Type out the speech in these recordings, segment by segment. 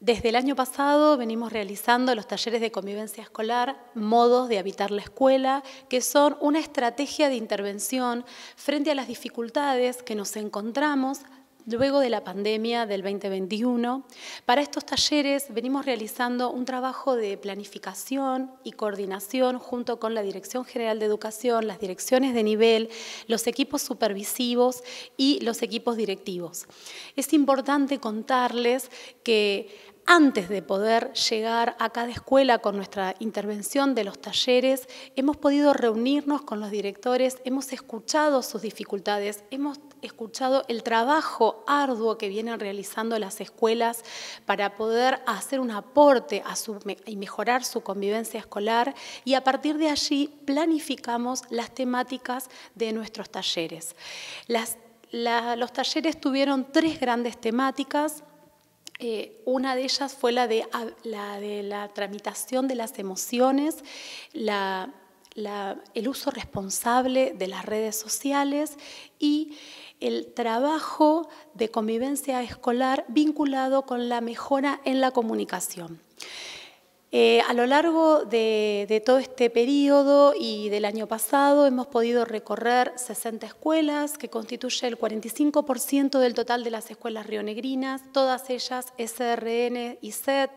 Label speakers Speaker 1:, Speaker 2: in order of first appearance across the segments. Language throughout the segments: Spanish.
Speaker 1: Desde el año pasado venimos realizando los talleres de convivencia escolar, modos de habitar la escuela, que son una estrategia de intervención frente a las dificultades que nos encontramos luego de la pandemia del 2021. Para estos talleres venimos realizando un trabajo de planificación y coordinación junto con la Dirección General de Educación, las direcciones de nivel, los equipos supervisivos y los equipos directivos. Es importante contarles que antes de poder llegar a cada escuela con nuestra intervención de los talleres, hemos podido reunirnos con los directores, hemos escuchado sus dificultades, hemos escuchado el trabajo arduo que vienen realizando las escuelas para poder hacer un aporte y mejorar su convivencia escolar y a partir de allí planificamos las temáticas de nuestros talleres. los talleres tuvieron tres grandes temáticas, eh, una de ellas fue la de, la tramitación de las emociones, el uso responsable de las redes sociales y el trabajo de convivencia escolar vinculado con la mejora en la comunicación. Eh, a lo largo de, todo este periodo y del año pasado hemos podido recorrer 60 escuelas, que constituye el 45% del total de las escuelas rionegrinas, todas ellas SRN y SET.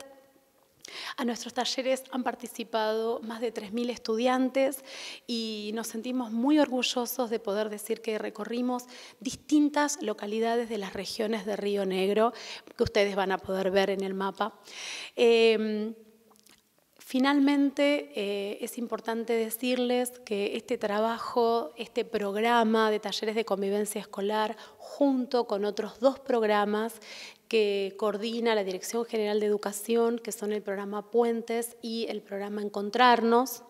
Speaker 1: A nuestros talleres han participado más de 3.000 estudiantes y nos sentimos muy orgullosos de poder decir que recorrimos distintas localidades de las regiones de Río Negro, que ustedes van a poder ver en el mapa. Eh, Finalmente, eh, es importante decirles que este trabajo, este programa de talleres de convivencia escolar, junto con otros dos programas que coordina la Dirección General de Educación, que son el programa Puentes y el programa Encontrarnos,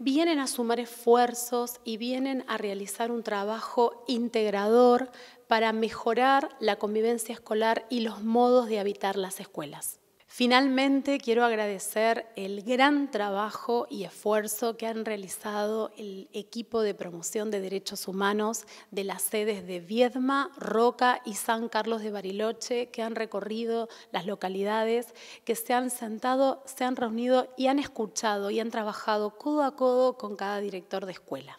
Speaker 1: vienen a sumar esfuerzos y vienen a realizar un trabajo integrador para mejorar la convivencia escolar y los modos de habitar las escuelas. Finalmente, quiero agradecer el gran trabajo y esfuerzo que han realizado el equipo de promoción de derechos humanos de las sedes de Viedma, Roca y San Carlos de Bariloche, que han recorrido las localidades, que se han sentado, se han reunido y han escuchado y han trabajado codo a codo con cada director de escuela.